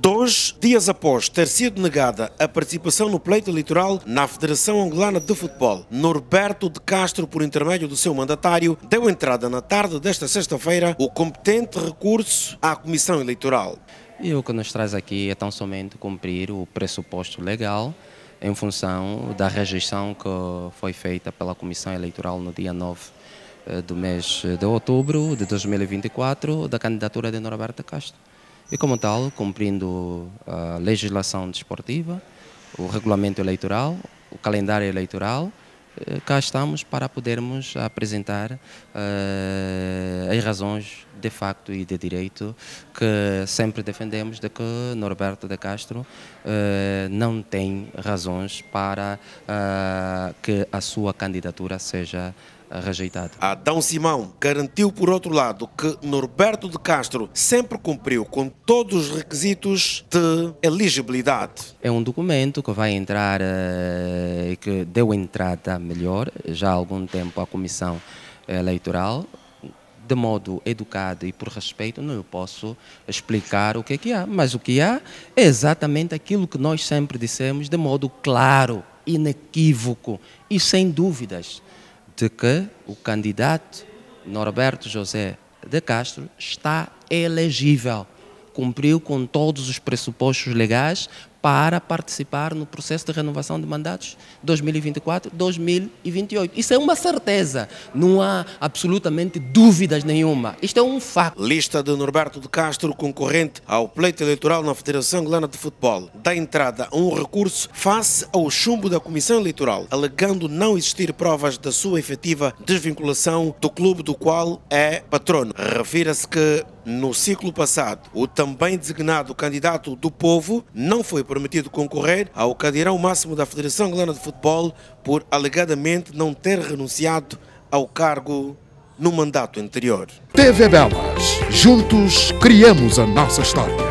dois dias após ter sido negada a participação no pleito eleitoral na Federação Angolana de Futebol. Norberto de Castro, por intermédio do seu mandatário, deu entrada na tarde desta sexta-feira o competente recurso à Comissão Eleitoral. E o que nos traz aqui é tão somente cumprir o pressuposto legal em função da rejeição que foi feita pela Comissão Eleitoral no dia 9 eh, do mês eh, de outubro de 2024 da candidatura de Norberto Castro e, como tal, cumprindo a legislação desportiva, o regulamento eleitoral, o calendário eleitoral, eh, cá estamos para podermos apresentar uh, eh, as razões de facto e de direito que sempre defendemos de que Norberto de Castro eh, não tem razões para eh, que a sua candidatura seja rejeitada. Adão ah, Simão garantiu, por outro lado, que Norberto de Castro sempre cumpriu com todos os requisitos de elegibilidade. É um documento que vai entrar, eh, e que deu entrada melhor já há algum tempo à Comissão Eleitoral, de modo educado e por respeito, não eu posso explicar o que é que há. Mas o que há é exatamente aquilo que nós sempre dissemos de modo claro, inequívoco e sem dúvidas, de que o candidato Norberto José de Castro está elegível. Cumpriu com todos os pressupostos legais para participar no processo de renovação de mandatos 2024-2028. Isso é uma certeza, não há absolutamente dúvidas nenhuma. Isto é um facto. Lista de Norberto de Castro, concorrente ao pleito eleitoral na Federação Angolana de Futebol, dá entrada a um recurso face ao chumbo da Comissão Eleitoral, alegando não existir provas da sua efetiva desvinculação do clube do qual é patrono. Refira-se que, no ciclo passado, o também designado candidato do povo não foi permitido concorrer ao cadeirão máximo da Federação Angolana de Futebol por alegadamente não ter renunciado ao cargo no mandato anterior. TV Belas, juntos criamos a nossa história.